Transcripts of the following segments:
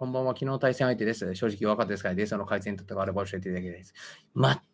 こんばんは。昨日対戦相手です。正直分かったですから、デーサの改善とかあれば教えていただきたいです。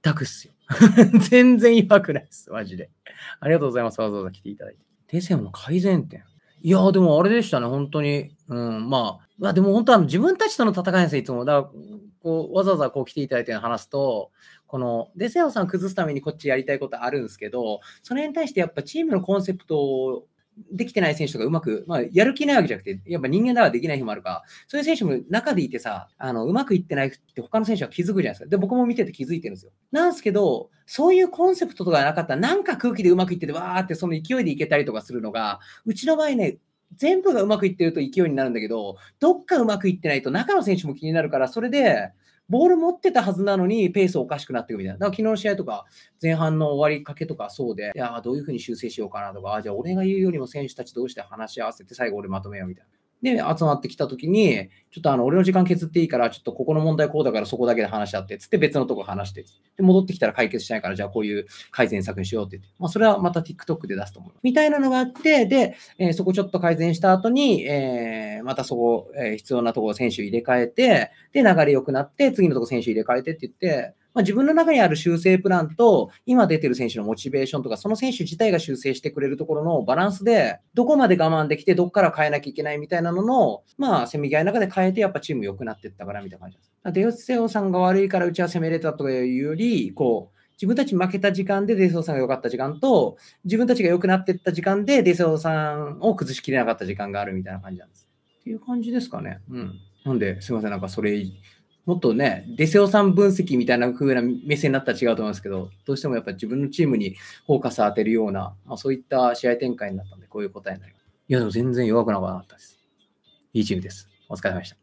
全くっすよ。全然弱くないっす。マジで。ありがとうございます。わざわざ来ていただいて。デーセンの改善点。いや、でもあれでしたね。本当に。うん、まあ。まあ、でも本当は自分たちとの戦いですよ、いつも。だから、こう、わざわざこう来ていただいて話すと、この、デセオさん崩すためにこっちやりたいことあるんですけど、それに対してやっぱチームのコンセプトをできてない選手とかうまく、まあ、やる気ないわけじゃなくて、やっぱ人間だからできない日もあるから、そういう選手も中でいてさ、あのうまくいってないって他の選手は気づくじゃないですか。で、僕も見てて気づいてるんですよ。なんですけど、そういうコンセプトとかなかったら、なんか空気でうまくいってて、わーってその勢いでいけたりとかするのが、うちの場合ね、全部がうまくいってると勢いになるんだけど、どっかうまくいってないと中の選手も気になるから、それで、ボール持ってたはずなのにペースおかしくなっていくみたいな。だから昨日の試合とか、前半の終わりかけとかそうで、いや、どういうふうに修正しようかなとか、あじゃあ俺が言うよりも選手たちどうして話し合わせて最後俺まとめようみたいな。で、集まってきたときに、ちょっとあの、俺の時間削っていいから、ちょっとここの問題こうだからそこだけで話し合って、つって別のとこ話して、で、戻ってきたら解決しないから、じゃあこういう改善策にしようって言って、まあ、それはまた TikTok で出すと思う。みたいなのがあって、で、えー、そこちょっと改善した後に、えー、またそこ、えー、必要なとこ選手入れ替えて、で、流れ良くなって、次のとこ選手入れ替えてって言って、まあ、自分の中にある修正プランと、今出てる選手のモチベーションとか、その選手自体が修正してくれるところのバランスで、どこまで我慢できて、どこから変えなきゃいけないみたいなのの、まあ、せめぎ合いの中で変えて、やっぱチーム良くなっていったからみたいな感じです。デヨセオさんが悪いからうちは攻めれたというより、こう、自分たち負けた時間でデイソーさんが良かった時間と、自分たちが良くなっていった時間でデイソーさんを崩しきれなかった時間があるみたいな感じなんです。っていう感じですかね。うん。なんで、すいません、なんかそれ、もっとね、デセオさん分析みたいな風な目線になったら違うと思いますけど、どうしてもやっぱ自分のチームにフォーカス当てるような、まあ、そういった試合展開になったんで、こういう答えになります。いや、でも全然弱くなかったです。いいチームです。お疲れ様でした。い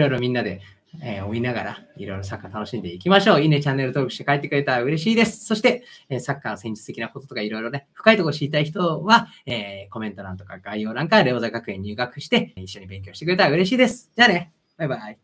ろいろみんなで、えー、追いながら、いろいろサッカー楽しんでいきましょう。いいね、チャンネル登録して帰ってくれたら嬉しいです。そして、えー、サッカー戦術的なこととかいろいろね、深いところ知りたい人は、えー、コメント欄とか概要欄からレオザ学園入学して、一緒に勉強してくれたら嬉しいです。じゃあね、バイバイ。